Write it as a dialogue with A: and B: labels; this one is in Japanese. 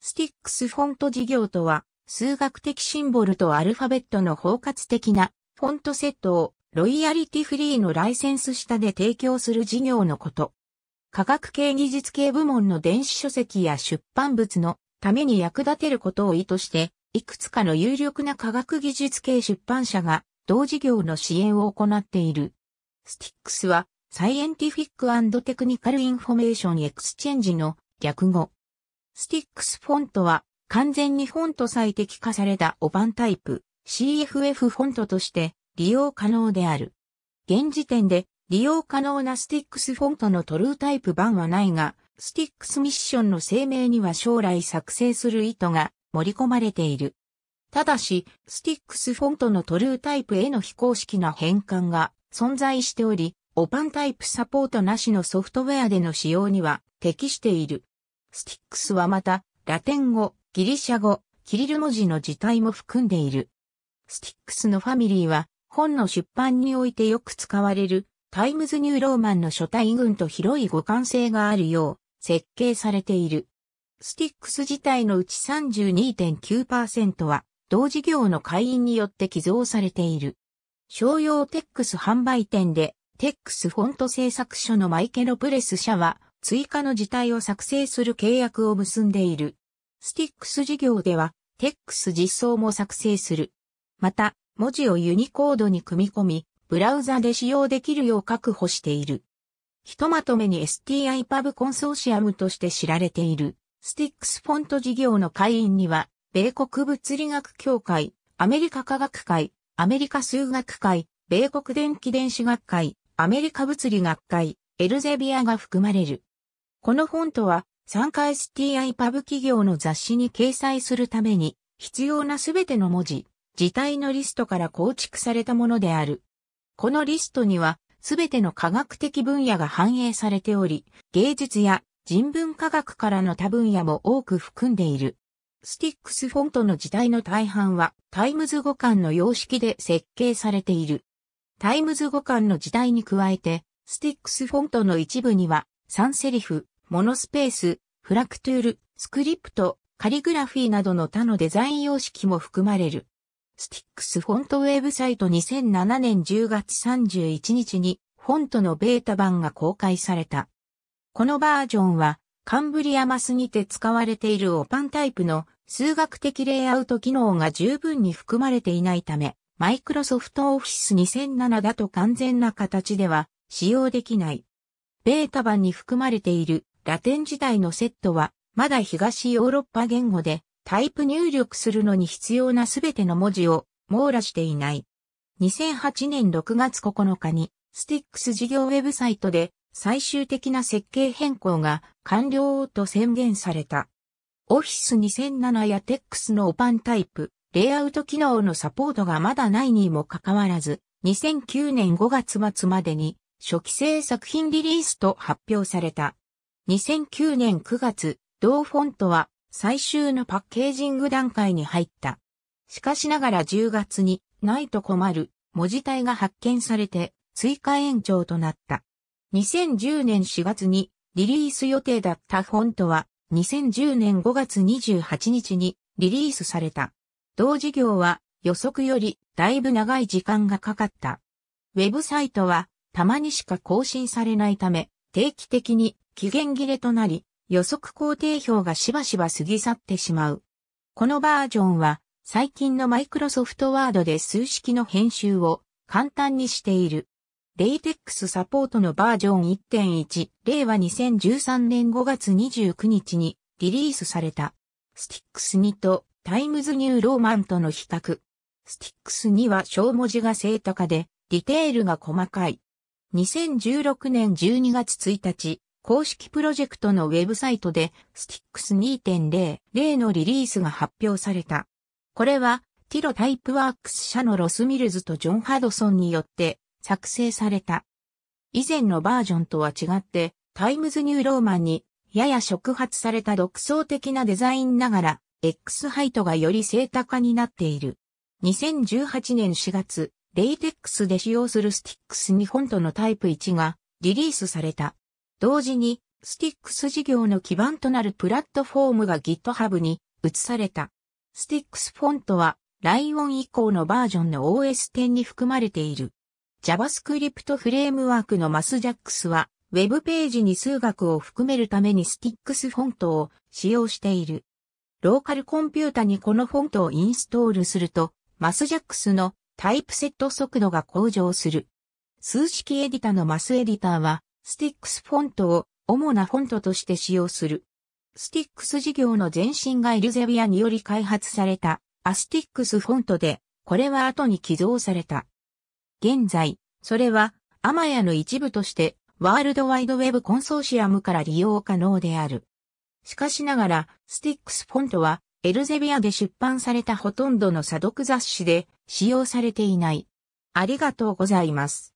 A: スティックスフォント事業とは、数学的シンボルとアルファベットの包括的なフォントセットをロイヤリティフリーのライセンス下で提供する事業のこと。科学系技術系部門の電子書籍や出版物のために役立てることを意図して、いくつかの有力な科学技術系出版社が同事業の支援を行っている。スティックスは、サイエンティフィックテクニカルインフォメーションエクスチェンジの略語。スティックスフォントは完全にフォント最適化されたオバンタイプ CFF フォントとして利用可能である。現時点で利用可能なスティックスフォントのトルータイプ版はないが、スティックスミッションの声明には将来作成する意図が盛り込まれている。ただし、スティックスフォントのトルータイプへの非公式な変換が存在しており、オパンタイプサポートなしのソフトウェアでの使用には適している。スティックスはまた、ラテン語、ギリシャ語、キリル文字の字体も含んでいる。スティックスのファミリーは、本の出版においてよく使われる、タイムズニューローマンの書体群と広い互換性があるよう、設計されている。スティックス自体のうち32.9%は、同事業の会員によって寄贈されている。商用テックス販売店で、テックスフォント製作所のマイケロプレス社は、追加の事態を作成する契約を結んでいる。スティックス事業では、テックス実装も作成する。また、文字をユニコードに組み込み、ブラウザで使用できるよう確保している。ひとまとめに STIPub コンソーシアムとして知られている、スティックスフォント事業の会員には、米国物理学協会、アメリカ科学会、アメリカ数学会、米国電気電子学会、アメリカ物理学会、エルゼビアが含まれる。このフォントは、参加 STI パブ企業の雑誌に掲載するために、必要なすべての文字、字体のリストから構築されたものである。このリストには、すべての科学的分野が反映されており、芸術や人文科学からの他分野も多く含んでいる。スティックスフォントの字体の大半はタイムズ互換の様式で設計されている。タイムズ互換の字体に加えて、スティックスフォントの一部にはサンセリフ、モノスペース、フラクトゥール、スクリプト、カリグラフィーなどの他のデザイン様式も含まれる。スティックスフォントウェブサイト2007年10月31日にフォントのベータ版が公開された。このバージョンはカンブリアマスにて使われているオパンタイプの数学的レイアウト機能が十分に含まれていないため、マイクロソフトオフィス2007だと完全な形では使用できない。ベータ版に含まれているラテン時代のセットは、まだ東ヨーロッパ言語でタイプ入力するのに必要なすべての文字を網羅していない。2008年6月9日に、スティックス事業ウェブサイトで最終的な設計変更が完了と宣言された。オフィス2007やテックスのオパンタイプ、レイアウト機能のサポートがまだないにもかかわらず、2009年5月末までに初期製作品リリースと発表された。2009年9月、同フォントは最終のパッケージング段階に入った。しかしながら10月にないと困る文字体が発見されて追加延長となった。2010年4月にリリース予定だったフォントは2010年5月28日にリリースされた。同事業は予測よりだいぶ長い時間がかかった。ウェブサイトはたまにしか更新されないため、定期的に期限切れとなり、予測工程表がしばしば過ぎ去ってしまう。このバージョンは、最近のマイクロソフトワードで数式の編集を簡単にしている。レイテックスサポートのバージョン1.1、令和2013年5月29日にリリースされた。スティックス2とタイムズニューローマンとの比較。スティックス2は小文字が正高で、ディテールが細かい。2016年12月1日、公式プロジェクトのウェブサイトで Stix2.0 例のリリースが発表された。これはティロタイプワークス社のロス・ミルズとジョン・ハドソンによって作成された。以前のバージョンとは違ってタイムズ・ニューローマンにやや触発された独創的なデザインながら X ハイトがより正多化になっている。2018年4月、レイテックスで使用するスティックスォ本とのタイプ1がリリースされた。同時に、スティックス事業の基盤となるプラットフォームが GitHub に移された。スティックスフォントは、ライオン以降のバージョンの OS10 に含まれている。JavaScript フレームワークの m a s ャ j a スは、ウェブページに数学を含めるためにスティックスフォントを使用している。ローカルコンピュータにこのフォントをインストールすると、m a s ャ j a スのタイプセット速度が向上する。数式エディタのマスエディターは、スティックスフォントを主なフォントとして使用する。スティックス事業の前身がエルゼビアにより開発されたアスティックスフォントで、これは後に寄贈された。現在、それは、アマヤの一部として、ワールドワイドウェブコンソーシアムから利用可能である。しかしながら、スティックスフォントは、エルゼビアで出版されたほとんどの査読雑誌で使用されていない。ありがとうございます。